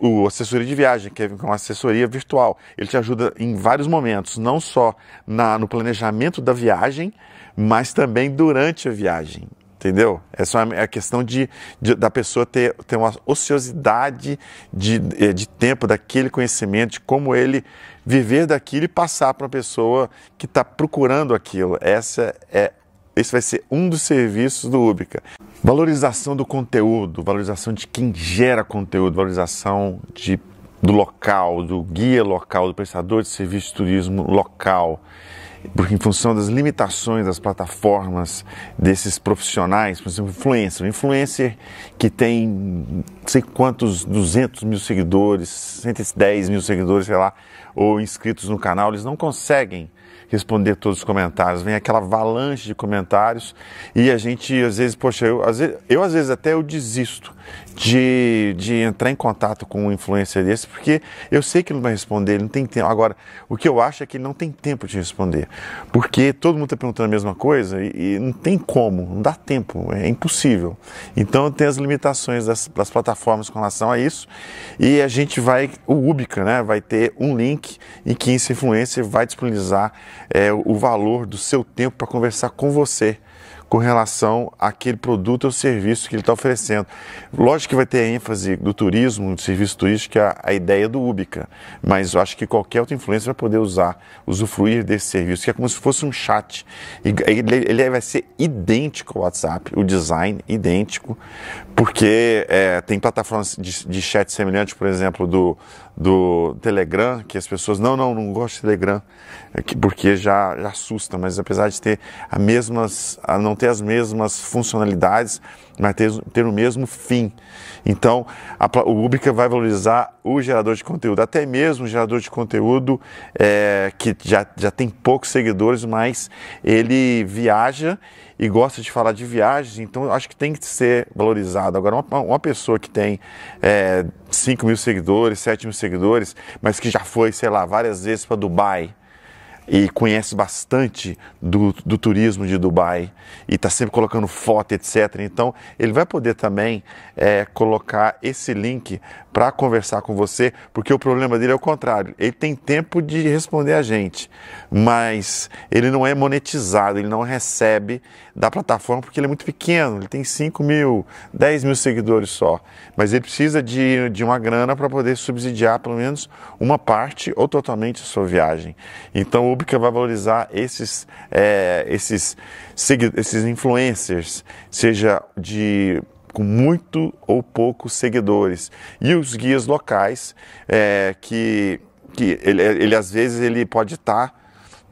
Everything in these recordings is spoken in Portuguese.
o assessoria de viagem, que é uma assessoria virtual, ele te ajuda em vários momentos, não só na, no planejamento da viagem, mas também durante a viagem. Entendeu? Essa é, é a questão de, de, da pessoa ter, ter uma ociosidade de, é, de tempo daquele conhecimento, de como ele viver daquilo e passar para uma pessoa que está procurando aquilo. Essa é, esse vai ser um dos serviços do Ubica. Valorização do conteúdo, valorização de quem gera conteúdo, valorização de, do local, do guia local, do prestador de serviço de turismo local. Porque em função das limitações das plataformas desses profissionais, por exemplo, influencer, um influencer que tem não sei quantos, 200 mil seguidores, 110 mil seguidores, sei lá, ou inscritos no canal, eles não conseguem responder todos os comentários. Vem aquela avalanche de comentários e a gente, às vezes, poxa, eu às vezes, eu, às vezes até eu desisto de, de entrar em contato com um influencer desse, porque eu sei que ele não vai responder, ele não tem tempo. Agora, o que eu acho é que ele não tem tempo de responder, porque todo mundo está perguntando a mesma coisa e, e, não tem como, não dá tempo, é impossível. Então, tem as limitações das, das plataformas com relação a isso e a gente vai, o Ubica, né, vai ter um link em que esse influencer vai disponibilizar é, o valor do seu tempo para conversar com você com relação àquele produto ou serviço que ele está oferecendo. Lógico que vai ter a ênfase do turismo, do serviço turístico, que é a ideia do Ubica, mas eu acho que qualquer outra influência vai poder usar, usufruir desse serviço, que é como se fosse um chat. Ele, ele vai ser idêntico ao WhatsApp, o design idêntico, porque é, tem plataformas de, de chat semelhantes, por exemplo, do, do Telegram, que as pessoas, não, não, não gostam de Telegram, é porque já, já assusta, mas apesar de ter a mesmas, a não ter as mesmas funcionalidades, mas ter, ter o mesmo fim. Então, a, o Rubrica vai valorizar o gerador de conteúdo, até mesmo o gerador de conteúdo é, que já, já tem poucos seguidores, mas ele viaja e gosta de falar de viagens, então acho que tem que ser valorizado. Agora, uma, uma pessoa que tem é, 5 mil seguidores, 7 mil seguidores, mas que já foi, sei lá, várias vezes para Dubai, e conhece bastante do, do turismo de Dubai e está sempre colocando foto, etc. Então, ele vai poder também é, colocar esse link para conversar com você, porque o problema dele é o contrário. Ele tem tempo de responder a gente, mas ele não é monetizado, ele não recebe da plataforma porque ele é muito pequeno, ele tem 5 mil, 10 mil seguidores só. Mas ele precisa de, de uma grana para poder subsidiar pelo menos uma parte ou totalmente a sua viagem. Então, o pública vai valorizar esses, é, esses, esses influencers, seja de com muito ou poucos seguidores e os guias locais é, que, que ele, ele às vezes ele pode estar tá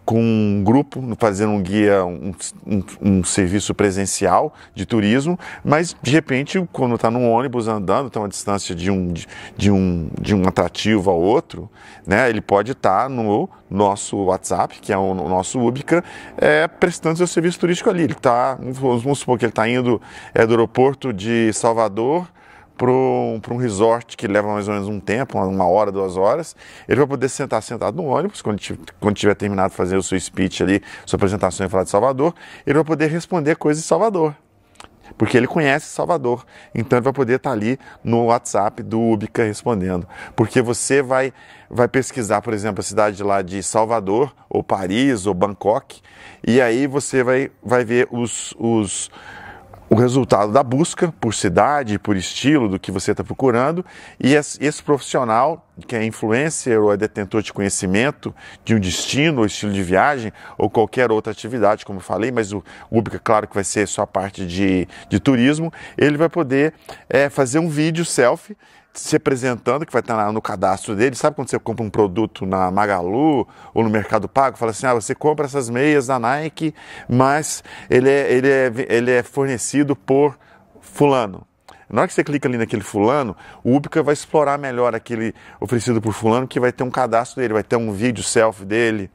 com um grupo, fazendo um guia, um, um, um, serviço presencial de turismo, mas de repente, quando está num ônibus andando, tem uma distância de um, de, de um, de um atrativo ao outro, né, ele pode estar tá no nosso WhatsApp, que é o, o nosso Ubica, é, prestando seu serviço turístico ali. Ele está, vamos supor que ele está indo é, do aeroporto de Salvador para um, resort que leva mais ou menos um tempo, uma hora, duas horas. Ele vai poder sentar sentado no ônibus, quando, quando tiver terminado de fazer o seu speech ali, sua apresentação e falar de Salvador, ele vai poder responder coisas de Salvador. Porque ele conhece Salvador, então ele vai poder estar tá ali no WhatsApp do Ubica respondendo. Porque você vai, vai pesquisar, por exemplo, a cidade lá de Salvador, ou Paris, ou Bangkok, e aí você vai, vai ver os, os o resultado da busca por cidade, por estilo do que você está procurando, e esse profissional, que é influencer ou é detentor de conhecimento de um destino ou estilo de viagem, ou qualquer outra atividade, como eu falei, mas o Ubica, é claro que vai ser só a parte de, de turismo, ele vai poder é, fazer um vídeo selfie se apresentando, que vai estar no cadastro dele. Sabe quando você compra um produto na Magalu ou no Mercado Pago? Fala assim: ah, você compra essas meias da Nike, mas ele é, ele é, ele é fornecido por Fulano. Na hora que você clica ali naquele fulano, o Ubica vai explorar melhor aquele oferecido por fulano, que vai ter um cadastro dele, vai ter um vídeo selfie dele,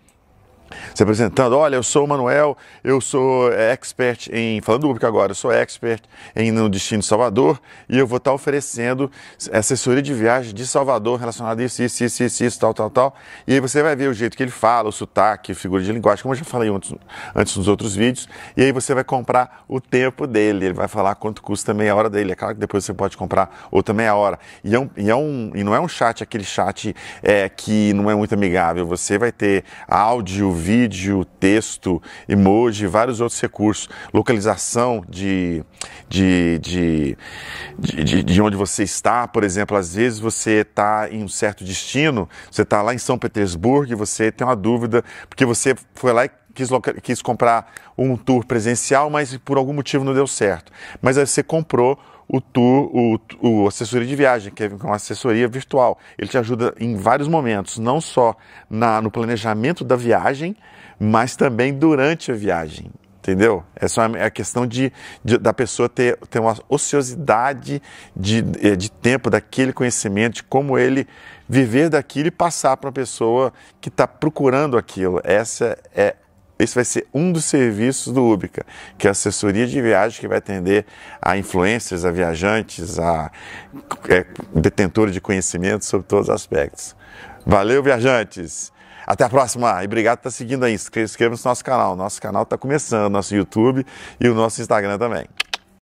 se apresentando, olha, eu sou o Manuel, eu sou é, expert em, falando do público agora, eu sou expert em no destino de Salvador e eu vou estar tá oferecendo assessoria de viagem de Salvador relacionada a isso, isso, isso, isso, isso, tal, tal, tal. E aí você vai ver o jeito que ele fala, o sotaque, figura de linguagem, como eu já falei antes, antes nos outros vídeos, e aí você vai comprar o tempo dele, ele vai falar quanto custa meia hora dele, é claro que depois você pode comprar outra meia hora. E, é um, e, é um, e não é um chat, aquele chat é, que não é muito amigável, você vai ter áudio, vídeo, texto, emoji, vários outros recursos, localização de, de, de, de, de onde você está, por exemplo, às vezes você está em um certo destino, você está lá em São Petersburgo e você tem uma dúvida, porque você foi lá e Quis, quis, comprar um tour presencial, mas por algum motivo não deu certo. Mas aí você comprou o tour, o, o assessoria de viagem, que é uma assessoria virtual. Ele te ajuda em vários momentos, não só na, no planejamento da viagem, mas também durante a viagem. Entendeu? Essa é a questão de, de, da pessoa ter, ter uma ociosidade de, eh, de tempo daquele conhecimento, de como ele viver daquilo e passar para uma pessoa que está procurando aquilo. Essa é esse vai ser um dos serviços do Ubica, que é a assessoria de viagem que vai atender a influencers, a viajantes, a é, detentores de conhecimento sobre todos os aspectos. Valeu, viajantes! Até a próxima e obrigado por estar seguindo aí. Inscreva-se no nosso canal. Nosso canal está começando, nosso YouTube e o nosso Instagram também.